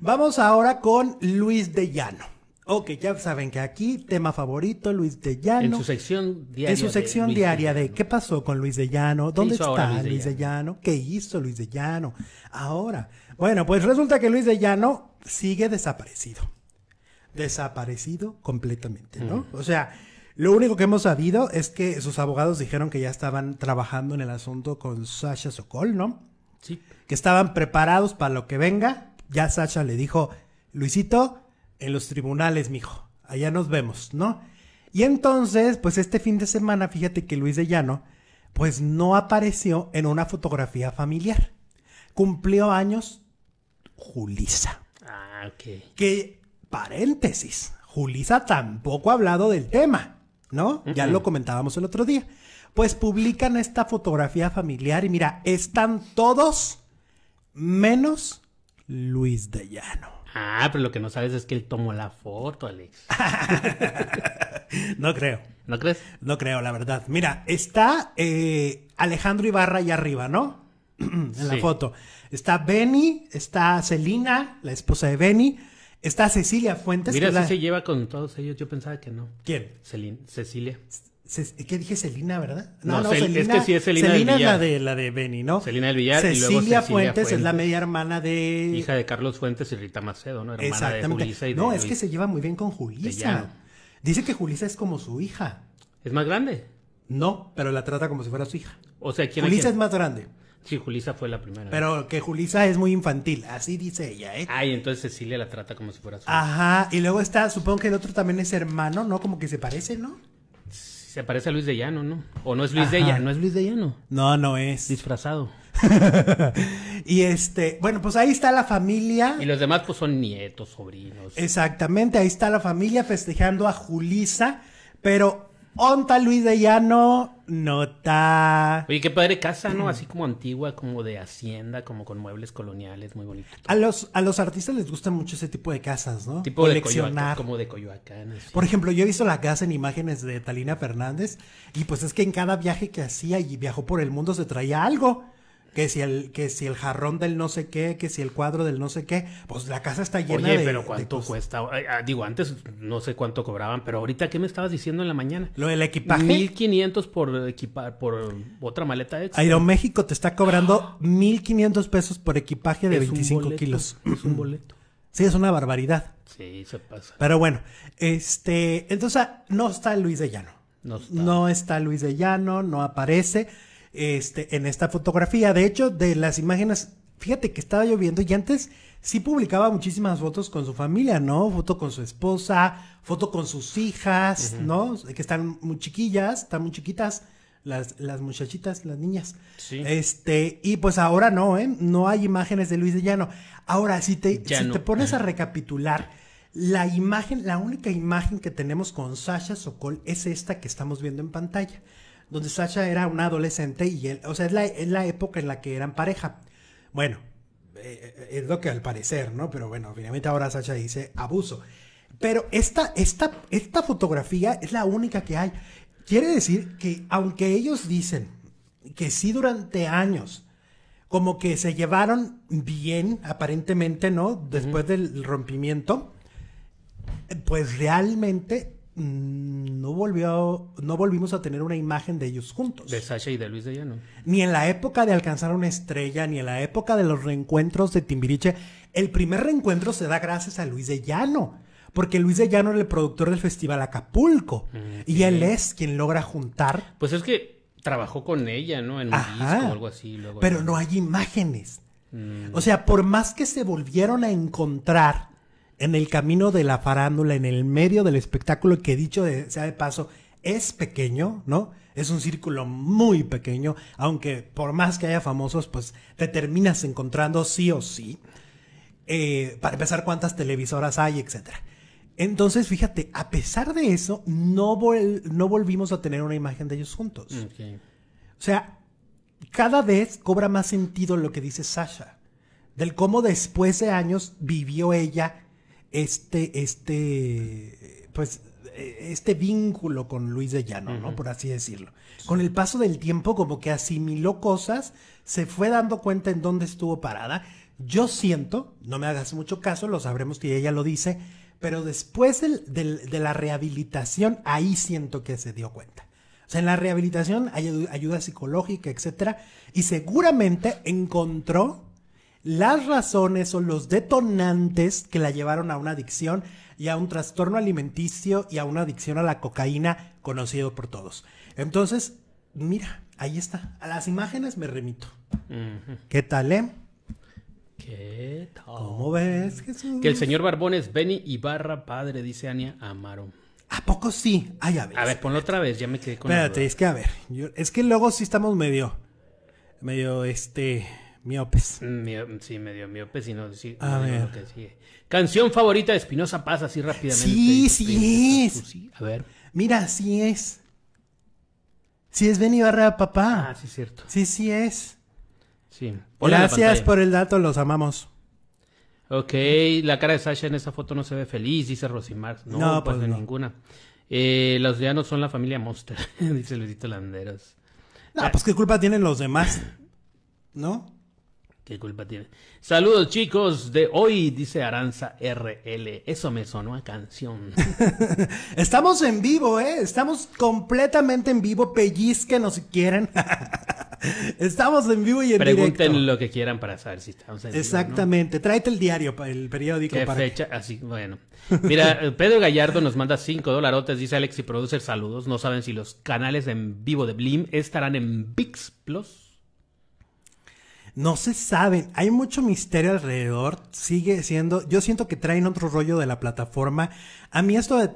Vamos ahora con Luis de Llano. Ok, ya saben que aquí, tema favorito, Luis de Llano. En su sección diaria. En su sección de diaria de, qué pasó con Luis de Llano, dónde está Luis, de, Llano? qué hizo Luis de Llano. Ahora, bueno, pues resulta que Luis de Llano sigue desaparecido. Desaparecido completamente, ¿no? O sea, lo único que hemos sabido es que sus abogados dijeron que ya estaban trabajando en el asunto con Sasha Sokol, ¿no? Sí. Que estaban preparados para lo que venga ya Sasha le dijo, Luisito, en los tribunales, mijo, allá nos vemos, ¿no? Y entonces, pues este fin de semana, fíjate que Luis de Llano, pues no apareció en una fotografía familiar. Cumplió años Julisa. Ah, ok. Que, paréntesis, Julisa tampoco ha hablado del tema, ¿no? Ya lo comentábamos el otro día. Pues publican esta fotografía familiar y mira, están todos menos Luis de Llano. Ah, pero lo que no sabes es que él tomó la foto, Alex. no creo. ¿No crees? No creo, la verdad. Mira, está eh, Alejandro Ibarra allá arriba, ¿no? en la foto. Está Benny, está Celina, la esposa de Benny. Está Cecilia Fuentes. Mira, si se lleva con todos ellos. Yo pensaba que no. ¿Quién? Celine, Cecilia. ¿Qué dije? Celina, ¿verdad? No, no, es que sí es Celina, es la de, la de Benny, ¿no? Celina del Villar. Cecilia, y luego Cecilia Fuentes, es la media hermana de... Hija de Carlos Fuentes y Rita Macedo, ¿no? Hermana de Julisa y No, es que se lleva muy bien con Julisa. Dice que Julisa es como su hija. ¿Es más grande? No, pero la trata como si fuera su hija. O sea, Julisa es más grande. Sí, Julisa fue la primera. Pero que Julisa es muy infantil, así dice ella, ¿eh? Ay, entonces Cecilia la trata como si fuera su hija. Ajá, y luego está, supongo que el otro también es hermano, ¿no? Como que se parece, ¿no? Se parece a Luis de Llano, ¿no? O no es Luis de Llano, no es Luis de Llano. No, no es. Disfrazado. y este, bueno, pues ahí está la familia. Y los demás pues son nietos, sobrinos. Exactamente, ahí está la familia festejando a Julisa, pero Onta Luis de Llano, nota. Oye, qué padre casa, ¿no? Así como antigua, como de hacienda, como con muebles coloniales, muy bonito. A los, a los artistas les gusta mucho ese tipo de casas, ¿no? Tipo de como de Coyoacán. Por ejemplo, yo he visto la casa en imágenes de Talina Fernández y pues es que en cada viaje que hacía y viajó por el mundo se traía algo que si el, que si el jarrón del no sé qué, que si el cuadro del no sé qué, pues la casa está llena Oye, pero ¿cuánto cuesta? Ah, digo, antes no sé cuánto cobraban, pero ahorita, ¿qué me estabas diciendo en la mañana? Lo del equipaje. 1500 por equipar, por otra maleta extra. Aeroméxico te está cobrando 1500 pesos por equipaje de veinticinco 25 kilos. Es un boleto. Sí, es una barbaridad. Sí, se pasa. Pero bueno, este, entonces ah, no está Luis de Llano. No no está. Luis de Llano, no aparece. Este, en esta fotografía. De hecho, de las imágenes, fíjate que estaba lloviendo y antes sí publicaba muchísimas fotos con su familia, ¿no? Foto con su esposa, foto con sus hijas, ¿no? Que están muy chiquillas, están muy chiquitas. Las, las muchachitas, las niñas. Este, y pues ahora no, ¿eh? No hay imágenes de Luis de Llano. Ahora, si te, te pones a recapitular, la imagen, la única imagen que tenemos con Sasha Sokol es esta que estamos viendo en pantalla donde Sasha era una adolescente y él, o sea, es la, época en la que eran pareja. Bueno, eh, eh, es lo que al parecer, ¿no? Pero bueno, finalmente ahora Sasha dice abuso. Pero esta, esta fotografía es la única que hay. Quiere decir que aunque ellos dicen que sí durante años, como que se llevaron bien, aparentemente, ¿no? Después del rompimiento, pues realmente Mm, no, volvió, no volvimos a tener una imagen de ellos juntos. De Sasha y de Luis de Llano. Ni en la época de alcanzar una estrella, ni en la época de los reencuentros de Timbiriche. El primer reencuentro se da gracias a Luis de Llano. Porque Luis de Llano era el productor del Festival Acapulco. Mm, y él es quien logra juntar. Pues es que trabajó con ella, ¿no? En un disco o algo así. pero no hay imágenes. Mm. O sea, por más que se volvieron a encontrar en el camino de la farándula, en el medio del espectáculo, que dicho sea de paso, es pequeño, ¿no? Es un círculo muy pequeño, aunque por más que haya famosos, pues te terminas encontrando sí o sí. Eh, para empezar, cuántas televisoras hay, etcétera. Entonces, fíjate, a pesar de eso, no, volvimos a tener una imagen de ellos juntos. Mm, o sea, cada vez cobra más sentido lo que dice Sasha, del cómo después de años vivió ella este, este, pues, e, este vínculo con Luis de Llano, ¿no? Por así decirlo. Con el paso del tiempo, como que asimiló cosas, se fue dando cuenta en dónde estuvo parada. Yo siento, no me hagas mucho caso, lo sabremos que ella lo dice, pero después de la rehabilitación, ahí siento que se dio cuenta. O sea, en la rehabilitación hay ayuda psicológica, etcétera, y seguramente encontró las razones son los detonantes que la llevaron a una adicción y a un trastorno alimenticio y a una adicción a la cocaína conocido por todos. Entonces, mira, ahí está. A las imágenes me remito. ¿Qué tal, eh? ¿Qué tal? ¿Cómo ves, Jesús? Que el señor Barbón es Benny Ibarra, padre, dice Ania Amaro. ¿A poco sí? Ay, a ver. A ver, ponlo otra vez, ya me quedé con Espérate, es que a ver, es que luego sí estamos medio, medio, este, miopes. sí, medio miopes, y no, sí, a ver. Canción favorita de Espinosa Paz, así rápidamente. Sí, sí, es. a ver. Mira, sí es. Sí es Benny Barra Papá. Ah, sí, cierto. Sí, sí es. Sí. Gracias por el dato, los amamos. Ok, la cara de Sasha en esa foto no se ve feliz, dice Rosimar. No, no pues, pues ninguna. Eh, los deanos son la familia Monster, dice Luisito Landeros. Ah, pues qué culpa tienen los demás, ¿no? ¿Qué culpa tiene? Saludos chicos de hoy, dice Aranza RL. Eso me sonó a canción. Estamos en vivo, ¿eh? Estamos completamente en vivo. Pellizquenos si quieren. estamos en vivo y en Pregunten lo que quieran para saber si estamos en vivo. Exactamente. Tráete el diario, el periódico. ¿Qué fecha? Así, bueno. Mira, eh, Pedro Gallardo nos manda cinco dolarotes, dice Alex y Producer, saludos. No saben si los canales en vivo de Blim estarán en VIX Plus. No se saben, hay mucho misterio alrededor, sigue siendo, yo siento que traen otro rollo de la plataforma. A mí esto de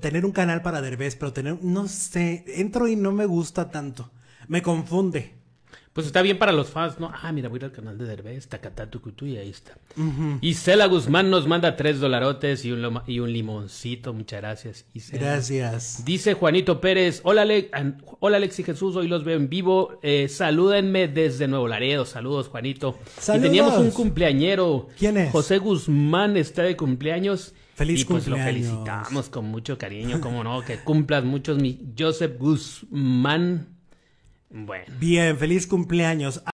tener un canal para Derbez, pero tener, no sé, entro y no me gusta tanto, me confunde pues está bien para los fans, ¿no? Ah, mira, voy a ir al canal de Derbez, tacatatucutú, y ahí está. Y Guzmán nos manda tres dolarotes y un, limoncito, muchas gracias. Isela. Gracias. Dice Juanito Pérez, hola, hola Alex y Jesús, hoy los veo en vivo, eh, salúdenme desde Nuevo Laredo, saludos Juanito. Y teníamos un cumpleañero. ¿Quién es? José Guzmán está de cumpleaños. Feliz y pues lo felicitamos con mucho cariño, cómo no, que cumplas muchos, mi Joseph Guzmán. Bien, feliz cumpleaños.